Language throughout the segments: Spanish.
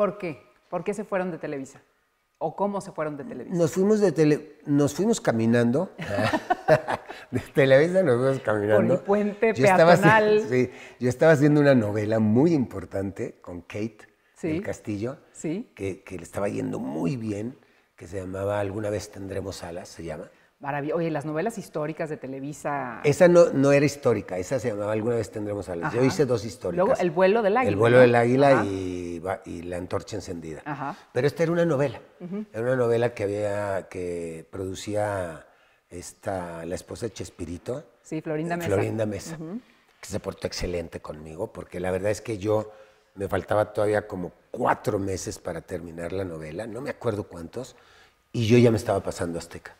¿Por qué? ¿Por qué se fueron de Televisa? ¿O cómo se fueron de Televisa? Nos fuimos de tele, nos fuimos caminando. de Televisa nos fuimos caminando. Por el puente yo peatonal. yo estaba haciendo una novela muy importante con Kate del Castillo, que, que le estaba yendo muy bien, que se llamaba Alguna vez tendremos alas, se llama. Oye, las novelas históricas de Televisa. Esa no, era histórica, esa se llamaba Alguna vez tendremos a Yo hice dos históricas. Luego, El vuelo del águila. El vuelo del águila y, La antorcha encendida. Pero esta era una novela. Era una novela que, había, que producía esta, la esposa de Chespirito. Sí, Florinda Mesa. Florinda Mesa, que se portó excelente conmigo, porque la verdad es que yo me faltaba todavía como cuatro meses para terminar la novela, no me acuerdo cuántos, y yo ya me estaba pasando Azteca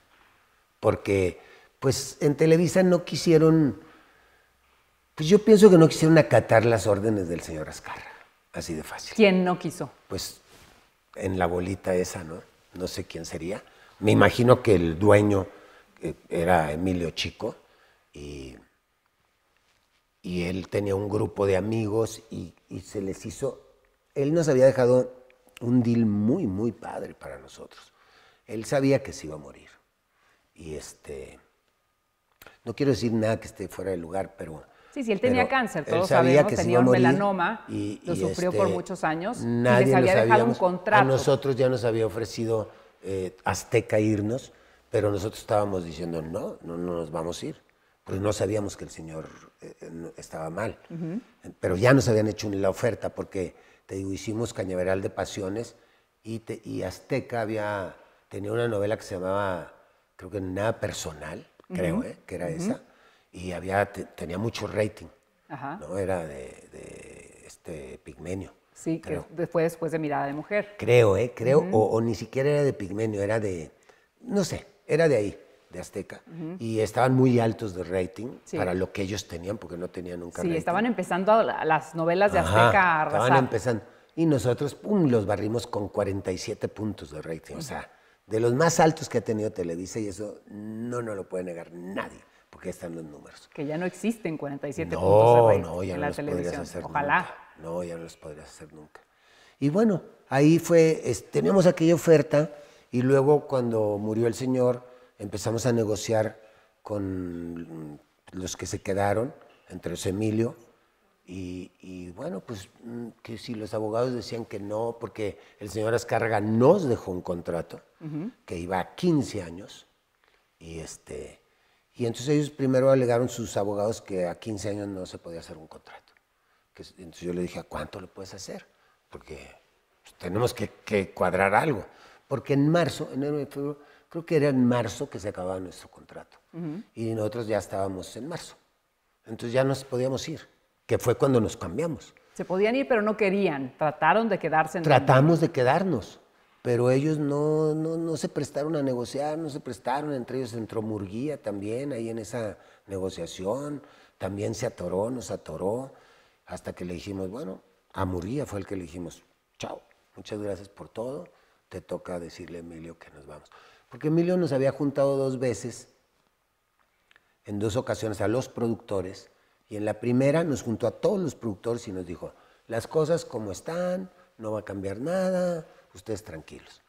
porque pues en Televisa no quisieron, pues yo pienso que no quisieron acatar las órdenes del señor Azcarra, así de fácil. ¿Quién no quiso? Pues en la bolita esa, ¿no? No sé quién sería. Me imagino que el dueño eh, era Emilio Chico y, él tenía un grupo de amigos y se les hizo, él nos había dejado un deal muy, muy padre para nosotros. Él sabía que se iba a morir y este, no quiero decir nada que esté fuera de lugar, pero... Sí, sí, él tenía cáncer, todos sabíamos, que tenía un melanoma, y, lo sufrió este, por muchos años, nadie y les había dejado un contrato. A nosotros ya nos había ofrecido eh, Azteca irnos, pero nosotros estábamos diciendo, no, no, nos vamos a ir. Pues no sabíamos que el señor eh, estaba mal, pero ya nos habían hecho la oferta, porque, te digo, hicimos Cañaveral de Pasiones y, y Azteca había, tenía una novela que se llamaba creo que nada personal, creo, ¿eh? que era esa, y había, tenía mucho rating, ¿no? Era de, este Pigmenio. Sí, creo. después, después de Mirada de Mujer. Creo, ¿eh? Creo, o, ni siquiera era de Pigmenio, era de, no sé, era de ahí, de Azteca. Y estaban muy altos de rating para lo que ellos tenían, porque no tenían nunca sí, estaban empezando las novelas de Azteca a Estaban empezando. Y nosotros, los barrimos con 47 puntos de rating, o sea de los más altos que ha tenido Televisa y eso no no lo puede negar nadie, porque están los números. Que ya no existen 47 no, no, ya no la los hacer Ojalá. Nunca. No, ya no los podrías hacer nunca. Y bueno, ahí fue, tenemos teníamos aquella oferta y luego cuando murió el señor empezamos a negociar con los que se quedaron, entre los Emilio, y, bueno, pues mm, que si los abogados decían que no, porque el señor Azcárraga nos dejó un contrato que iba a 15 años, y, este, y entonces ellos primero alegaron sus abogados que a 15 años no se podía hacer un contrato. Que, entonces yo le dije, cuánto le puedes hacer? Porque pues, tenemos que, cuadrar algo. Porque en marzo, enero febrero, creo que era en marzo que se acababa nuestro contrato, y nosotros ya estábamos en marzo. Entonces ya nos podíamos ir que fue cuando nos cambiamos. Se podían ir, pero no querían. Trataron de quedarse. Tratamos de quedarnos, pero ellos no, no, no, se prestaron a negociar, no se prestaron. Entre ellos entró Murguía también ahí en esa negociación. También se atoró, nos atoró, hasta que le dijimos, bueno, a Murguía fue el que le dijimos, chao, muchas gracias por todo. Te toca decirle a Emilio que nos vamos. Porque Emilio nos había juntado dos veces, en dos ocasiones, a los productores y en la primera nos juntó a todos los productores y nos dijo, las cosas como están, no va a cambiar nada, ustedes tranquilos.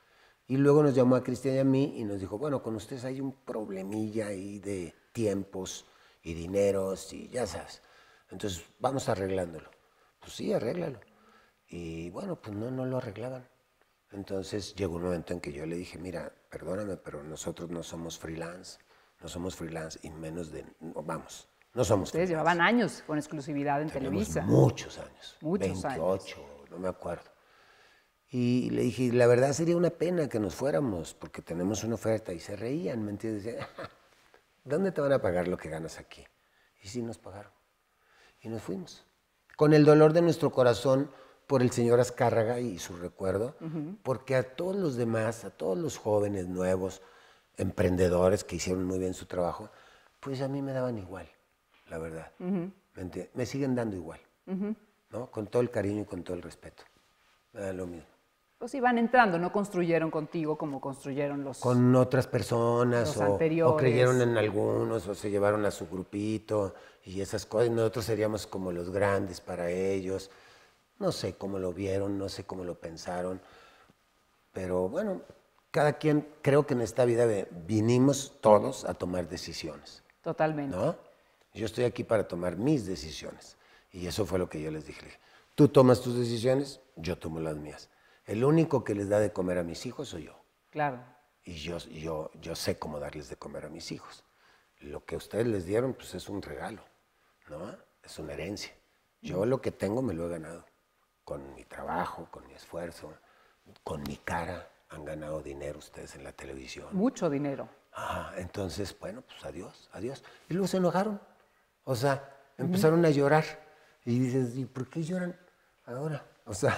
Y luego nos llamó a Cristian y a mí y nos dijo, bueno, con ustedes hay un problemilla ahí de tiempos y dineros y ya sabes. Entonces, vamos arreglándolo. Pues sí, arréglalo. Y bueno, pues no, no lo arreglaban. Entonces llegó un momento en que yo le dije, mira, perdóname, pero nosotros no somos freelance, no somos freelance y menos de, vamos, no somos Ustedes llevaban años con exclusividad en Televisa. Muchos años. Muchos 28, no me acuerdo. Y le dije, la verdad sería una pena que nos fuéramos porque tenemos una oferta. Y se reían, ¿me entiendes? Decían, ¿dónde te van a pagar lo que ganas aquí? Y sí nos pagaron. Y nos fuimos. Con el dolor de nuestro corazón por el señor Azcárraga y su recuerdo, porque a todos los demás, a todos los jóvenes nuevos, emprendedores que hicieron muy bien su trabajo, pues a mí me daban igual la verdad. ¿Me, siguen dando igual, ¿no? Con todo el cariño y con todo el respeto. Me lo mismo. Pues iban entrando, no construyeron contigo como construyeron los. Con otras personas, o, creyeron en algunos, o se llevaron a su grupito y esas cosas. nosotros seríamos como los grandes para ellos. No sé cómo lo vieron, no sé cómo lo pensaron. Pero bueno, cada quien, creo que en esta vida vinimos todos a tomar decisiones. Totalmente. ¿No? Yo estoy aquí para tomar mis decisiones. Y eso fue lo que yo les dije. Tú tomas tus decisiones, yo tomo las mías. El único que les da de comer a mis hijos soy yo. Claro. Y yo, yo, yo sé cómo darles de comer a mis hijos. Lo que ustedes les dieron, pues es un regalo, ¿no? Es una herencia. Yo lo que tengo me lo he ganado. Con mi trabajo, con mi esfuerzo, con mi cara. Han ganado dinero ustedes en la televisión. Mucho dinero. Ah, entonces, bueno, pues adiós, adiós. Y luego se enojaron. O sea, empezaron a llorar. Y dices, ¿y por qué lloran ahora? O sea,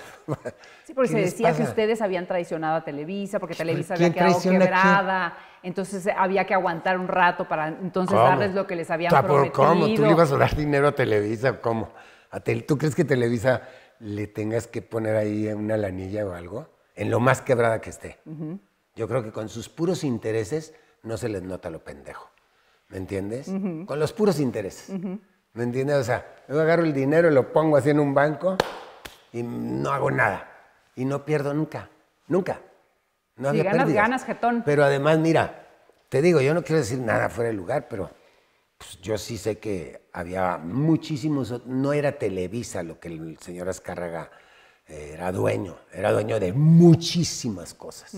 sí, porque se decía que ustedes habían traicionado a Televisa, porque Televisa había quedado quebrada, entonces había que aguantar un rato para entonces darles lo que les habían prometido. ¿Cómo? ¿Tú le ibas a dar dinero a Televisa? ¿Cómo? ¿Tú crees que Televisa le tengas que poner ahí una lanilla o algo? En lo más quebrada que esté. Yo creo que con sus puros intereses no se les nota lo pendejo. ¿me entiendes? Con los puros intereses. ¿Me entiendes? O sea, yo agarro el dinero y lo pongo así en un banco y no hago nada. Y no pierdo nunca. Nunca. ganas, ganas, jetón. Pero además, mira, te digo, yo no quiero decir nada fuera de lugar, pero pues, yo sí sé que había muchísimos. No era Televisa lo que el señor Azcárraga eh, era dueño. Era dueño de muchísimas cosas.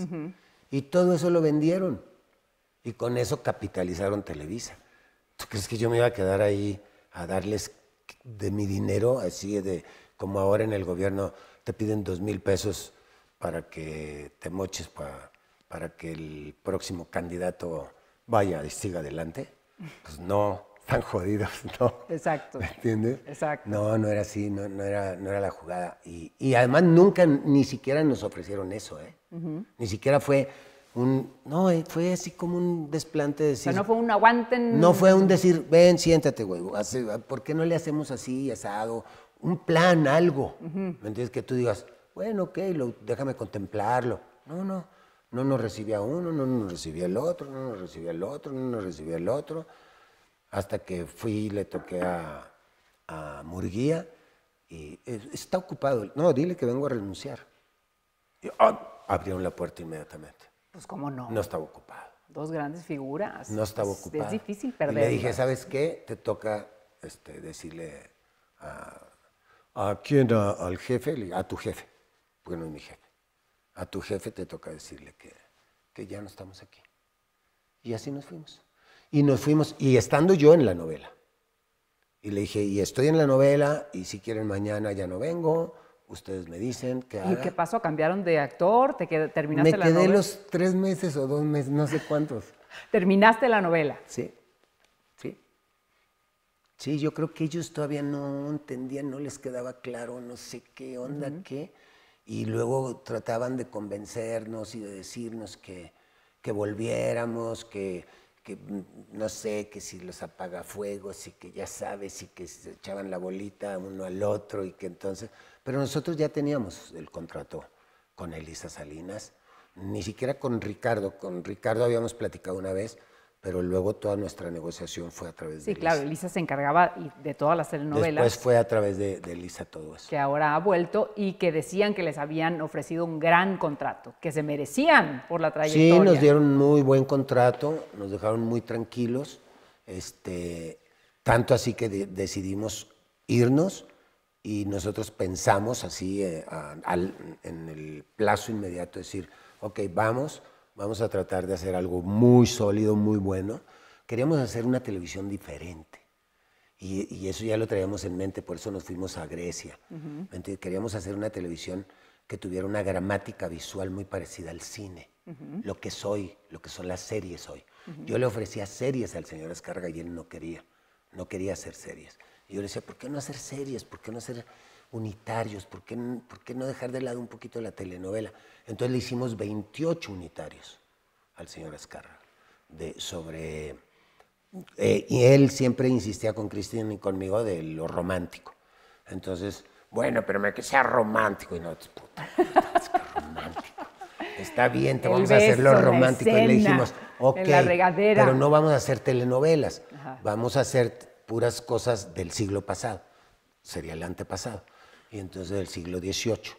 Y todo eso lo vendieron. Y con eso capitalizaron Televisa. ¿Tú crees que yo me iba a quedar ahí a darles de mi dinero, así de como ahora en el gobierno te piden dos mil pesos para que te moches para, para que el próximo candidato vaya y siga adelante? Pues no, están jodidos, ¿no? Exacto. ¿Me entiendes? Exacto. No, no era así, no, no, era, no era la jugada. Y, además nunca, ni siquiera nos ofrecieron eso, ¿eh? Ni siquiera fue no, fue así como un desplante de decir. no fue un aguanten. No fue un decir, ven, siéntate, güey. ¿Por qué no le hacemos así, asado? Un plan, algo. ¿Me entiendes? Que tú digas, bueno, ok, déjame contemplarlo. No, no. No nos recibía uno, no nos recibía el otro, no nos recibía el otro, no nos recibía el otro. Hasta que fui y le toqué a, a Murguía y está ocupado. No, dile que vengo a renunciar. Ah, abrieron la puerta inmediatamente. Pues cómo no. No estaba ocupado. Dos grandes figuras. No estaba pues, ocupado. Es difícil perder. le dije, ¿sabes qué? Te toca este, decirle a, a quién, al jefe, a tu jefe, porque no es mi jefe. A tu jefe te toca decirle que, que ya no estamos aquí. Y así nos fuimos. Y nos fuimos, y estando yo en la novela. Y le dije, y estoy en la novela, y si quieren mañana ya no vengo, ustedes me dicen que ¿Y qué pasó? ¿Cambiaron de actor? ¿Te quedaste terminaste la novela? quedé los tres meses o dos meses, no sé cuántos. ¿Terminaste la novela? Sí, sí. Sí, yo creo que ellos todavía no entendían, no les quedaba claro, no sé qué onda, qué. Y luego trataban de convencernos y de decirnos que, volviéramos, que que mm, no sé, que si los apaga apagafuegos y que ya sabes y que se echaban la bolita uno al otro y que entonces, pero nosotros ya teníamos el contrato con Elisa Salinas, ni siquiera con Ricardo. Con Ricardo habíamos platicado una vez, pero luego toda nuestra negociación fue a través de Sí, claro, Elisa se encargaba de todas las telenovelas. Después fue a través de, Elisa todo eso. Que ahora ha vuelto y que decían que les habían ofrecido un gran contrato, que se merecían por la trayectoria. Sí, nos dieron muy buen contrato, nos dejaron muy tranquilos, este, tanto así que decidimos irnos y nosotros pensamos así eh, al, en el plazo inmediato, decir, ok, vamos, vamos a tratar de hacer algo muy sólido, muy bueno. Queríamos hacer una televisión diferente. Y, y eso ya lo traíamos en mente, por eso nos fuimos a Grecia. queríamos hacer una televisión que tuviera una gramática visual muy parecida al cine, lo que soy, lo que son las series hoy. Yo le ofrecía series al señor Escarga y él no quería, no quería hacer series. Y yo le decía, ¿por qué no hacer series? ¿Por qué no hacer unitarios? ¿Por qué, ¿Por qué, no dejar de lado un poquito la telenovela? Entonces le hicimos 28 unitarios al señor Azcarra sobre... Eh, y él siempre insistía con Cristina y conmigo de lo romántico. Entonces, bueno, pero me que sea romántico. Y no, puta, puta es que romántico. Está bien, te vamos a hacer lo romántico. y le dijimos, ok, pero no vamos a hacer telenovelas. Vamos a hacer puras cosas del siglo pasado, sería el antepasado, y entonces del siglo XVIII,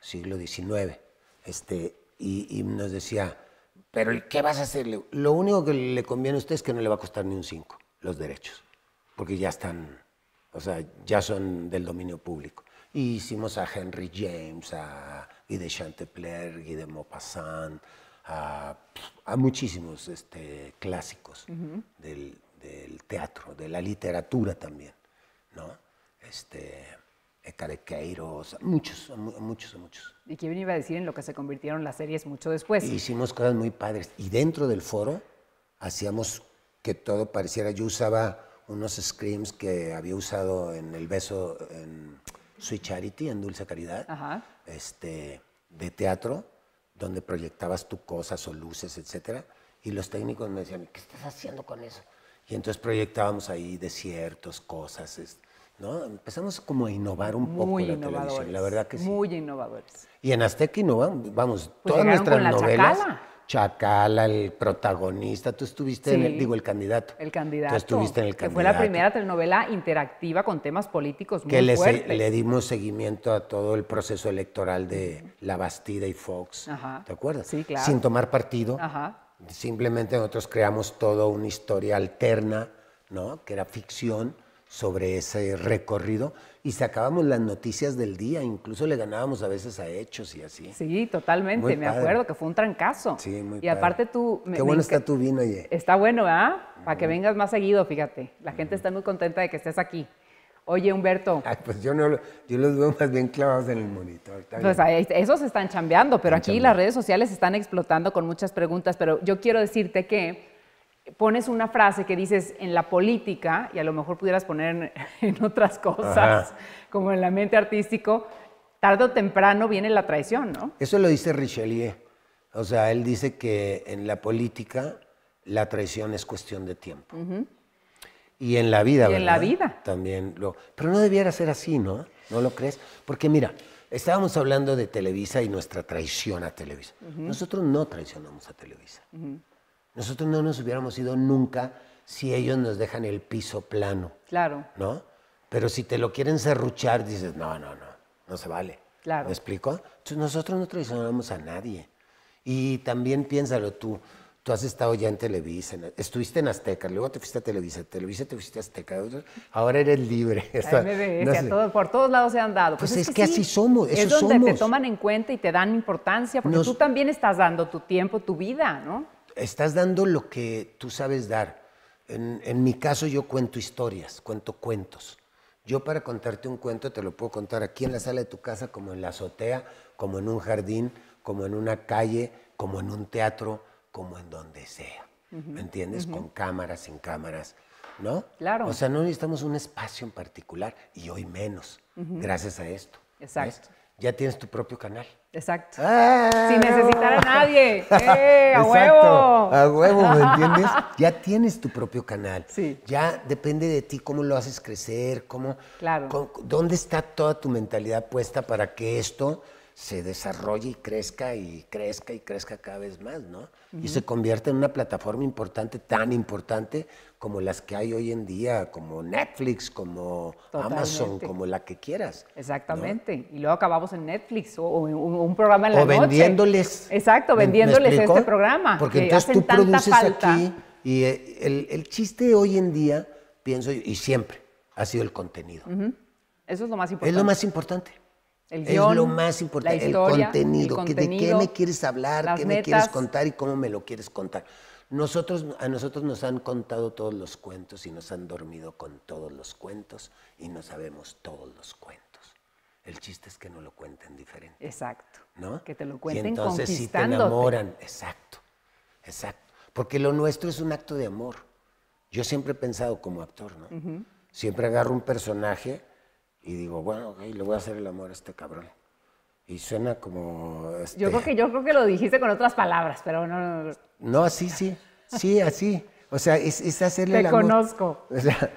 siglo XIX, este, y, nos decía, pero ¿qué vas a hacer? Lo único que le conviene a usted es que no le va a costar ni un cinco, los derechos, porque ya están, o sea, ya son del dominio público. Y hicimos a Henry James, a Guy de Chantepler, y de Maupassant, a, muchísimos este, clásicos del, del teatro, de la literatura también, ¿no? Este, Carequeiros, muchos, muchos, muchos. ¿Y quién iba a decir en lo que se convirtieron las series mucho después? Hicimos cosas muy padres. Y dentro del foro hacíamos que todo pareciera. Yo usaba unos screams que había usado en El Beso, en Sweet Charity, en Dulce Caridad, Este, de teatro, donde proyectabas tu cosas o luces, etc. Y los técnicos me decían, ¿qué estás haciendo con eso? Y entonces proyectábamos ahí desiertos, cosas, ¿no? Empezamos como a innovar un poco la televisión, la verdad que sí. Muy innovadores. Y en Azteca innovamos, vamos, pues todas nuestras novelas. Chacala. Chacala, el protagonista, tú estuviste en el, digo, el candidato. El candidato. Tú estuviste en el candidato. Que fue la primera telenovela interactiva con temas políticos muy que le, le dimos seguimiento a todo el proceso electoral de La Bastida y Fox. Ajá. ¿Te acuerdas? Sí, claro. Sin tomar partido. Ajá Simplemente nosotros creamos toda una historia alterna, ¿no? que era ficción, sobre ese recorrido y sacábamos las noticias del día, incluso le ganábamos a veces a hechos y así. Sí, totalmente, me acuerdo que fue un trancazo. Sí, muy Y aparte tú... Qué bueno está tu vino, Ye. Está bueno, ¿ah? Para que vengas más seguido, fíjate. La gente está muy contenta de que estés aquí. Oye, Humberto. pues yo no los veo más bien clavados en el monitor. Pues esos están chambeando, pero aquí las redes sociales están explotando con muchas preguntas, pero yo quiero decirte que pones una frase que dices en la política, y a lo mejor pudieras poner en, otras cosas, como en la mente artístico, tarde o temprano viene la traición, ¿no? Eso lo dice Richelieu. O sea, él dice que en la política la traición es cuestión de tiempo. Y en la vida, y en la vida. También. pero no debiera ser así, ¿no? ¿No lo crees? Porque mira, estábamos hablando de Televisa y nuestra traición a Televisa. Nosotros no traicionamos a Televisa. Nosotros no nos hubiéramos ido nunca si ellos nos dejan el piso plano. Claro. ¿No? Pero si te lo quieren serruchar, dices, no, no, no, no se vale. Claro. ¿Me explico? nosotros no traicionamos a nadie. Y también piénsalo tú, tú has estado ya en Televisa, estuviste en Azteca, luego te fuiste a Televisa, Televisa te fuiste a Azteca, ahora eres libre. por todos lados se han dado. Pues, pues es, que, así somos, Es donde te toman en cuenta y te dan importancia, porque tú también estás dando tu tiempo, tu vida, ¿no? Estás dando lo que tú sabes dar. En, en mi caso yo cuento historias, cuento cuentos. Yo para contarte un cuento te lo puedo contar aquí en la sala de tu casa, como en la azotea, como en un jardín, como en una calle, como en un teatro como en donde sea. ¿Me entiendes? Con cámaras, sin cámaras, ¿no? Claro. O sea, no necesitamos un espacio en particular y hoy menos, gracias a esto. Exacto. Ya tienes tu propio canal. Exacto. ¡Ah! Sin necesitar a nadie. ¡Eh, a huevo! A huevo, ¿me entiendes? Ya tienes tu propio canal. Sí. Ya depende de ti cómo lo haces crecer, cómo. Claro. Cómo, ¿Dónde está toda tu mentalidad puesta para que esto se desarrolle y crezca y crezca y crezca cada vez más, ¿no? Y se convierte en una plataforma importante, tan importante como las que hay hoy en día, como Netflix, como Amazon, como la que quieras. Exactamente. Y luego acabamos en Netflix o, un, programa en la noche. O vendiéndoles. Exacto, vendiéndoles este programa. Porque entonces tú produces aquí y eh, el, chiste hoy en día, pienso, y siempre, ha sido el contenido. Eso es lo más importante. Es lo más importante es lo más importante, el, contenido, de qué me quieres hablar, qué me quieres contar y cómo me lo quieres contar. Nosotros, a nosotros nos han contado todos los cuentos y nos han dormido con todos los cuentos y no sabemos todos los cuentos. El chiste es que no lo cuenten diferente. Exacto. Que te lo cuenten y entonces sí te enamoran. Exacto, exacto. Porque lo nuestro es un acto de amor. Yo siempre he pensado como actor, ¿no? Siempre agarro un personaje y digo, bueno, okay, le voy a hacer el amor a este cabrón. Y suena como... Yo, creo este, que, yo creo que lo dijiste con otras palabras, pero no... No, así sí, sí, así. O sea, es, es hacerle el amor. conozco. O sea,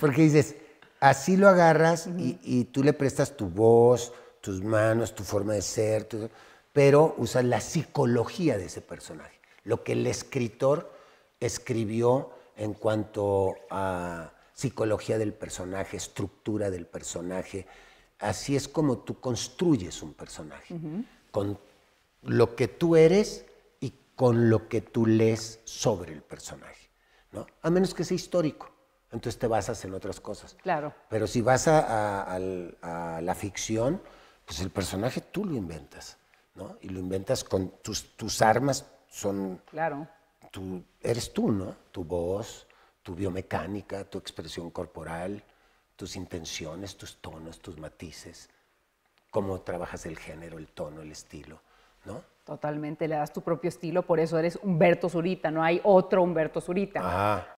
porque dices, así lo agarras y, tú le prestas tu voz, tus manos, tu forma de ser, pero usas la psicología de ese personaje. Lo que el escritor escribió en cuanto a psicología del personaje, estructura del personaje. Así es como tú construyes un personaje, con lo que tú eres y con lo que tú lees sobre el personaje, ¿no? A menos que sea histórico, entonces te basas en otras cosas. Claro. Pero si vas a, a la ficción, pues el personaje tú lo inventas, ¿no? Y lo inventas con tus, tus armas, son... Claro. Tú, eres tú, ¿no? Tu voz, tu biomecánica, tu expresión corporal, tus intenciones, tus tonos, tus matices, cómo trabajas el género, el tono, el estilo, ¿no? Totalmente, le das tu propio estilo, por eso eres Humberto Zurita, no hay otro Humberto Zurita. Ah.